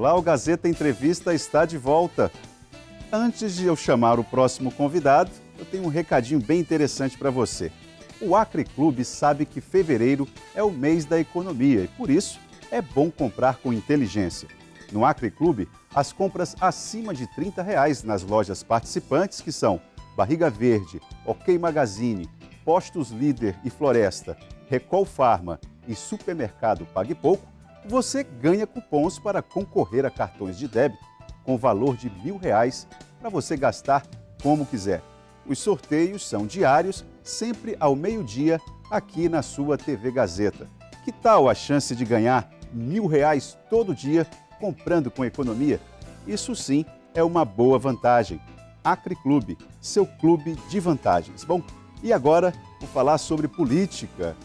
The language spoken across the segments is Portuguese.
Olá, o Gazeta Entrevista está de volta. Antes de eu chamar o próximo convidado, eu tenho um recadinho bem interessante para você. O Acre Clube sabe que fevereiro é o mês da economia e, por isso, é bom comprar com inteligência. No Acre Clube, as compras acima de R$ 30 reais nas lojas participantes, que são Barriga Verde, Ok Magazine, Postos Líder e Floresta, Recol Farma e Supermercado Pague Pouco, você ganha cupons para concorrer a cartões de débito com valor de mil reais para você gastar como quiser. Os sorteios são diários, sempre ao meio-dia, aqui na sua TV Gazeta. Que tal a chance de ganhar mil reais todo dia comprando com economia? Isso sim é uma boa vantagem. Acre Clube, seu clube de vantagens. Bom, e agora vou falar sobre política.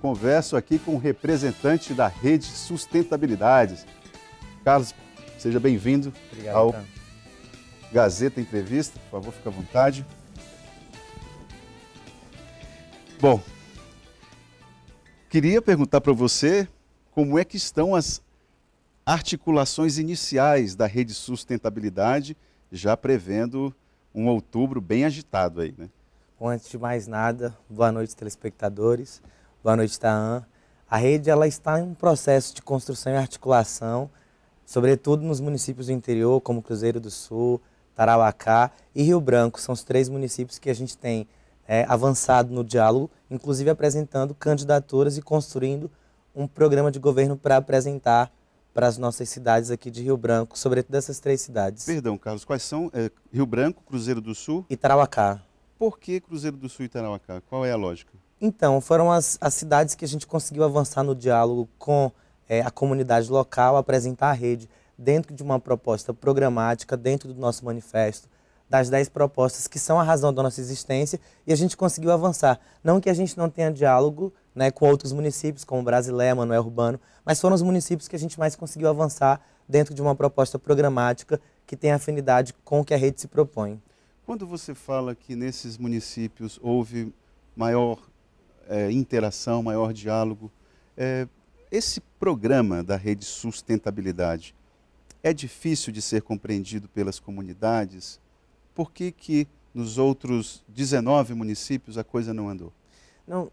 Converso aqui com o representante da Rede Sustentabilidades. Carlos, seja bem-vindo ao cara. Gazeta Entrevista. Por favor, fica à vontade. Bom, queria perguntar para você como é que estão as articulações iniciais da Rede Sustentabilidade, já prevendo um outubro bem agitado aí, né? Bom, antes de mais nada, boa noite, telespectadores. Boa noite, Taan. A rede ela está em um processo de construção e articulação, sobretudo nos municípios do interior, como Cruzeiro do Sul, Tarauacá e Rio Branco. São os três municípios que a gente tem é, avançado no diálogo, inclusive apresentando candidaturas e construindo um programa de governo para apresentar para as nossas cidades aqui de Rio Branco, sobretudo dessas três cidades. Perdão, Carlos, quais são? É, Rio Branco, Cruzeiro do Sul e Tarauacá. Por que Cruzeiro do Sul e Tarauacá? Qual é a lógica? Então, foram as, as cidades que a gente conseguiu avançar no diálogo com é, a comunidade local, apresentar a rede dentro de uma proposta programática, dentro do nosso manifesto, das 10 propostas que são a razão da nossa existência e a gente conseguiu avançar. Não que a gente não tenha diálogo né, com outros municípios, como Brasileia, Manuel Urbano, mas foram os municípios que a gente mais conseguiu avançar dentro de uma proposta programática que tem afinidade com o que a rede se propõe. Quando você fala que nesses municípios houve maior é, interação, maior diálogo. É, esse programa da Rede Sustentabilidade é difícil de ser compreendido pelas comunidades? Por que, que nos outros 19 municípios a coisa não andou? Não,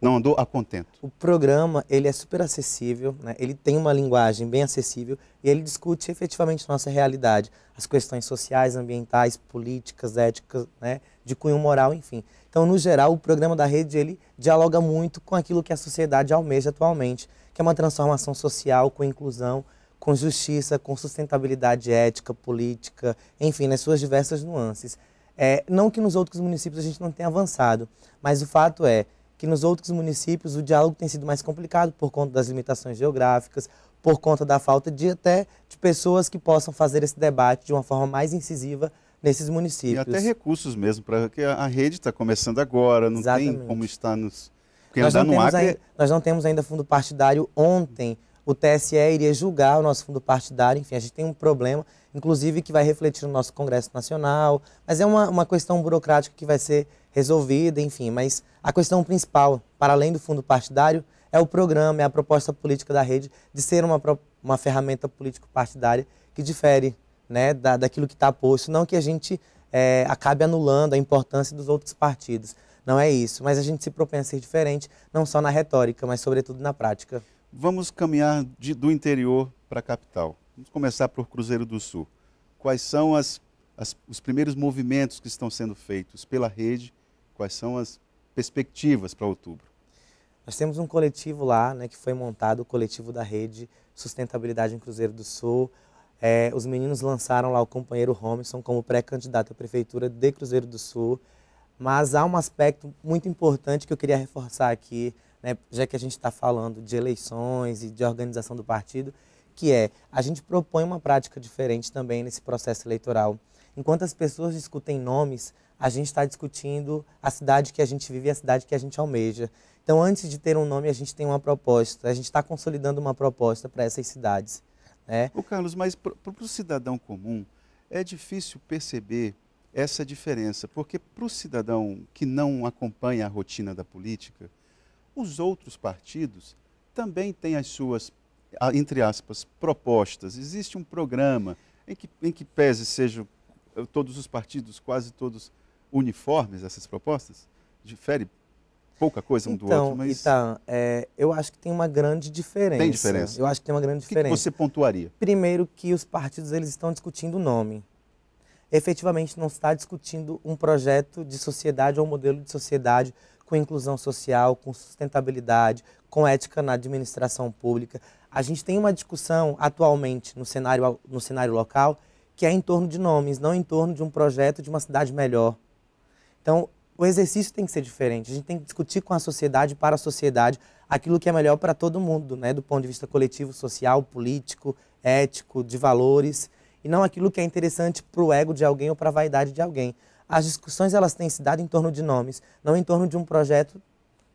não andou a contento. O programa ele é super acessível, né? ele tem uma linguagem bem acessível e ele discute efetivamente nossa realidade, as questões sociais, ambientais, políticas, éticas, né? de cunho moral, enfim. Então, no geral, o programa da rede ele dialoga muito com aquilo que a sociedade almeja atualmente, que é uma transformação social com inclusão, com justiça, com sustentabilidade ética, política, enfim, nas suas diversas nuances. É, não que nos outros municípios a gente não tenha avançado, mas o fato é que nos outros municípios o diálogo tem sido mais complicado por conta das limitações geográficas, por conta da falta de até de pessoas que possam fazer esse debate de uma forma mais incisiva nesses municípios. E até recursos mesmo, porque a rede está começando agora, não Exatamente. tem como estar nos. Porque nós, não no Acre... ainda, nós não temos ainda fundo partidário. Ontem o TSE iria julgar o nosso fundo partidário, enfim, a gente tem um problema, inclusive que vai refletir no nosso Congresso Nacional, mas é uma, uma questão burocrática que vai ser resolvida, enfim. Mas a questão principal, para além do fundo partidário, é o programa, é a proposta política da rede de ser uma, uma ferramenta político-partidária que difere né, da, daquilo que está posto. Não que a gente é, acabe anulando a importância dos outros partidos. Não é isso. Mas a gente se propõe a ser diferente, não só na retórica, mas sobretudo na prática. Vamos caminhar de, do interior para a capital. Vamos começar por Cruzeiro do Sul. Quais são as, as, os primeiros movimentos que estão sendo feitos pela rede Quais são as perspectivas para outubro? Nós temos um coletivo lá, né, que foi montado, o coletivo da rede Sustentabilidade em Cruzeiro do Sul. É, os meninos lançaram lá o companheiro Homerson como pré-candidato à prefeitura de Cruzeiro do Sul. Mas há um aspecto muito importante que eu queria reforçar aqui, né, já que a gente está falando de eleições e de organização do partido, que é a gente propõe uma prática diferente também nesse processo eleitoral Enquanto as pessoas discutem nomes, a gente está discutindo a cidade que a gente vive e a cidade que a gente almeja. Então, antes de ter um nome, a gente tem uma proposta. A gente está consolidando uma proposta para essas cidades. Né? Ô Carlos, mas para o cidadão comum, é difícil perceber essa diferença, porque para o cidadão que não acompanha a rotina da política, os outros partidos também têm as suas, entre aspas, propostas. Existe um programa em que, em que pese seja eh, todos os partidos, quase todos, uniformes essas propostas? Difere pouca coisa um então, do outro, mas... Então, é, eu acho que tem uma grande diferença. Tem diferença? Eu acho que tem uma grande diferença. O que, que você pontuaria? Primeiro que os partidos eles estão discutindo o nome. Efetivamente não está discutindo um projeto de sociedade ou um modelo de sociedade com inclusão social, com sustentabilidade, com ética na administração pública. A gente tem uma discussão atualmente no cenário, no cenário local que é em torno de nomes, não em torno de um projeto de uma cidade melhor. Então, o exercício tem que ser diferente. A gente tem que discutir com a sociedade, para a sociedade, aquilo que é melhor para todo mundo, né? do ponto de vista coletivo, social, político, ético, de valores, e não aquilo que é interessante para o ego de alguém ou para a vaidade de alguém. As discussões elas têm se dado em torno de nomes, não em torno de um projeto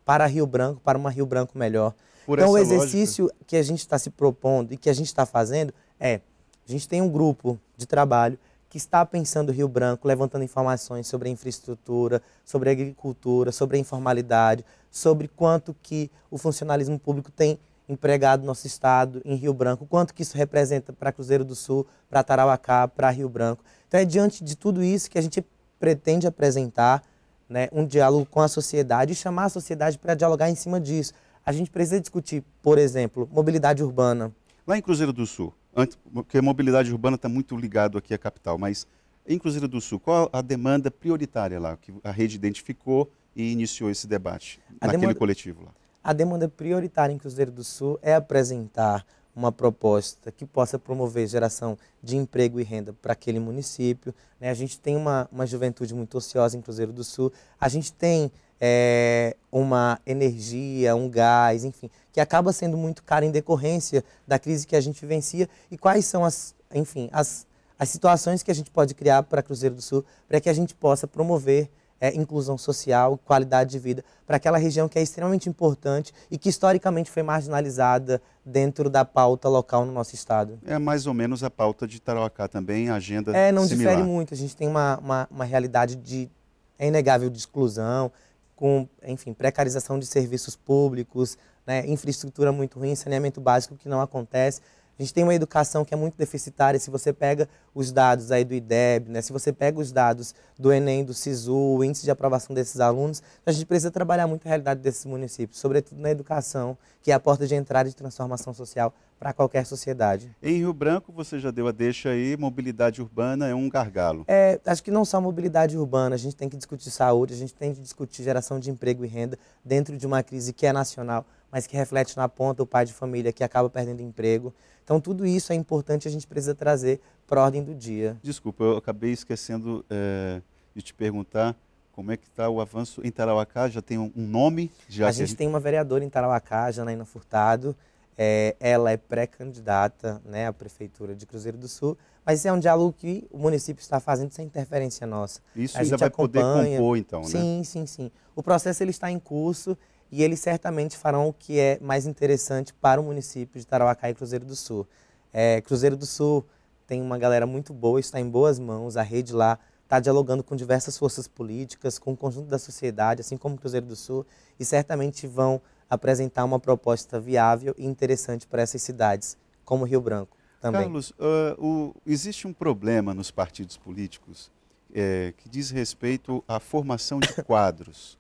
para Rio Branco, para uma Rio Branco melhor. Por então, o exercício lógica... que a gente está se propondo e que a gente está fazendo é a gente tem um grupo de trabalho que está pensando Rio Branco, levantando informações sobre a infraestrutura, sobre a agricultura, sobre a informalidade, sobre quanto que o funcionalismo público tem empregado nosso estado, em Rio Branco, quanto que isso representa para Cruzeiro do Sul, para Tarauacá, para Rio Branco. Então é diante de tudo isso que a gente pretende apresentar né, um diálogo com a sociedade e chamar a sociedade para dialogar em cima disso. A gente precisa discutir, por exemplo, mobilidade urbana. Lá em Cruzeiro do Sul, antes, porque a mobilidade urbana está muito ligado aqui à capital, mas em Cruzeiro do Sul, qual a demanda prioritária lá que a rede identificou e iniciou esse debate a naquele demanda, coletivo lá? A demanda prioritária em Cruzeiro do Sul é apresentar uma proposta que possa promover geração de emprego e renda para aquele município. Né? A gente tem uma, uma juventude muito ociosa em Cruzeiro do Sul, a gente tem é, uma energia, um gás, enfim, que acaba sendo muito caro em decorrência da crise que a gente vivencia e quais são as, enfim, as, as situações que a gente pode criar para Cruzeiro do Sul para que a gente possa promover é, inclusão social, qualidade de vida para aquela região que é extremamente importante e que historicamente foi marginalizada dentro da pauta local no nosso estado. É mais ou menos a pauta de Tarauacá também, a agenda É, não similar. difere muito. A gente tem uma, uma, uma realidade de é inegável de exclusão, com, enfim, precarização de serviços públicos, né, infraestrutura muito ruim, saneamento básico que não acontece. A gente tem uma educação que é muito deficitária. Se você pega os dados aí do IDEB, né? se você pega os dados do Enem, do SISU, o índice de aprovação desses alunos, a gente precisa trabalhar muito a realidade desses municípios, sobretudo na educação, que é a porta de entrada de transformação social para qualquer sociedade. Em Rio Branco, você já deu a deixa aí, mobilidade urbana é um gargalo. É, acho que não só mobilidade urbana, a gente tem que discutir saúde, a gente tem que discutir geração de emprego e renda dentro de uma crise que é nacional, mas que reflete na ponta o pai de família que acaba perdendo emprego. Então, tudo isso é importante a gente precisa trazer para a ordem do dia. Desculpa, eu acabei esquecendo é, de te perguntar como é que está o avanço em Tarauacá? Já tem um nome? Já a gente tem uma vereadora em Tarauacá, Janaína Furtado. É, ela é pré-candidata né, à Prefeitura de Cruzeiro do Sul, mas isso é um diálogo que o município está fazendo sem interferência nossa. Isso a já vai acompanha. poder compor, então, né? Sim, sim, sim. O processo ele está em curso e eles certamente farão o que é mais interessante para o município de Tarauacá e Cruzeiro do Sul. É, Cruzeiro do Sul tem uma galera muito boa, está em boas mãos, a rede lá está dialogando com diversas forças políticas, com o conjunto da sociedade, assim como Cruzeiro do Sul, e certamente vão apresentar uma proposta viável e interessante para essas cidades, como Rio Branco também. Carlos, uh, o, existe um problema nos partidos políticos é, que diz respeito à formação de quadros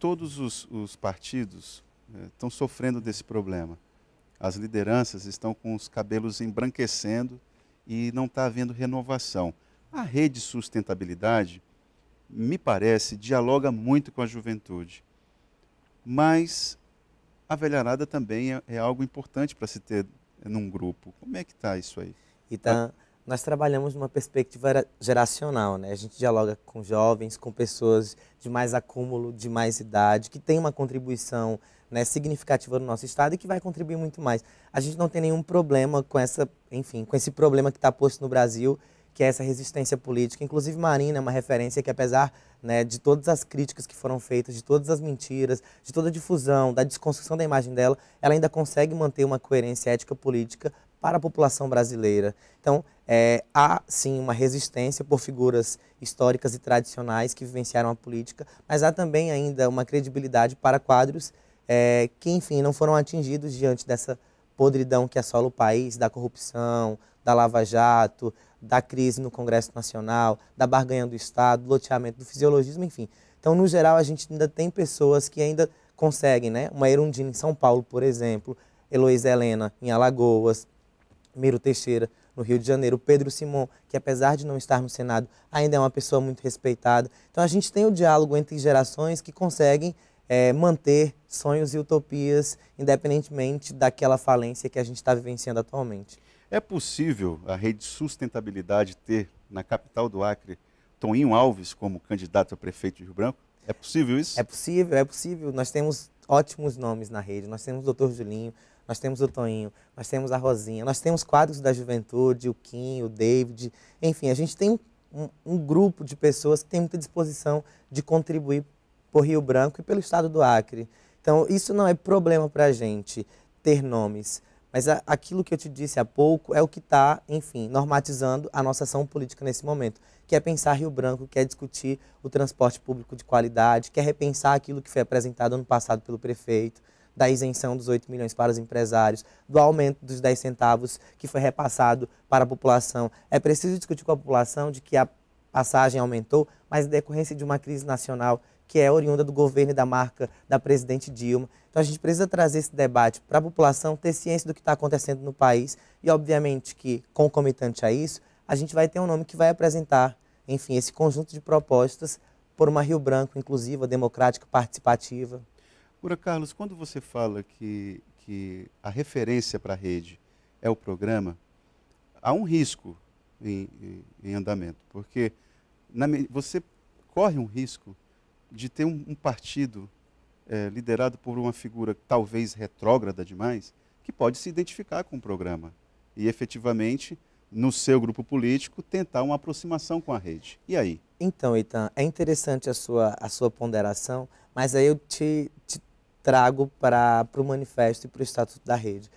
todos os, os partidos estão né, sofrendo desse problema. As lideranças estão com os cabelos embranquecendo e não está havendo renovação. A rede sustentabilidade, me parece, dialoga muito com a juventude. Mas a velharada também é, é algo importante para se ter num grupo. Como é que está isso aí? E tá nós trabalhamos numa perspectiva geracional, né? A gente dialoga com jovens, com pessoas de mais acúmulo, de mais idade, que tem uma contribuição né, significativa no nosso estado e que vai contribuir muito mais. A gente não tem nenhum problema com essa, enfim, com esse problema que está posto no Brasil, que é essa resistência política. Inclusive, Marina é uma referência que, apesar né, de todas as críticas que foram feitas, de todas as mentiras, de toda a difusão, da desconstrução da imagem dela, ela ainda consegue manter uma coerência ética política para a população brasileira. Então, é, há sim uma resistência por figuras históricas e tradicionais que vivenciaram a política, mas há também ainda uma credibilidade para quadros é, que, enfim, não foram atingidos diante dessa podridão que assola o país, da corrupção, da Lava Jato, da crise no Congresso Nacional, da barganha do Estado, do loteamento do fisiologismo, enfim. Então, no geral, a gente ainda tem pessoas que ainda conseguem, né? Uma Erundina em São Paulo, por exemplo, Heloísa Helena em Alagoas, Miro Teixeira, no Rio de Janeiro, Pedro Simon, que apesar de não estar no Senado, ainda é uma pessoa muito respeitada. Então a gente tem o diálogo entre gerações que conseguem é, manter sonhos e utopias, independentemente daquela falência que a gente está vivenciando atualmente. É possível a rede sustentabilidade ter na capital do Acre Toninho Alves como candidato a prefeito de Rio Branco? É possível isso? É possível, é possível. Nós temos ótimos nomes na rede. Nós temos o Dr. Julinho, nós temos o Toninho, nós temos a Rosinha, nós temos quadros da juventude, o Kim, o David, enfim, a gente tem um, um grupo de pessoas que tem muita disposição de contribuir por Rio Branco e pelo estado do Acre. Então, isso não é problema para a gente ter nomes, mas a, aquilo que eu te disse há pouco é o que está, enfim, normatizando a nossa ação política nesse momento, que é pensar Rio Branco, que é discutir o transporte público de qualidade, que é repensar aquilo que foi apresentado ano passado pelo prefeito, da isenção dos 8 milhões para os empresários, do aumento dos 10 centavos que foi repassado para a população. É preciso discutir com a população de que a passagem aumentou, mas em decorrência de uma crise nacional que é oriunda do governo e da marca da presidente Dilma. Então a gente precisa trazer esse debate para a população ter ciência do que está acontecendo no país e, obviamente, que concomitante a isso, a gente vai ter um nome que vai apresentar, enfim, esse conjunto de propostas por uma Rio Branco inclusiva, democrática, participativa. Ura Carlos, quando você fala que, que a referência para a rede é o programa, há um risco em, em andamento, porque na, você corre um risco de ter um, um partido é, liderado por uma figura talvez retrógrada demais, que pode se identificar com o programa e efetivamente, no seu grupo político, tentar uma aproximação com a rede. E aí? Então, Itan, é interessante a sua, a sua ponderação, mas aí eu te, te trago para o manifesto e para o estatuto da rede.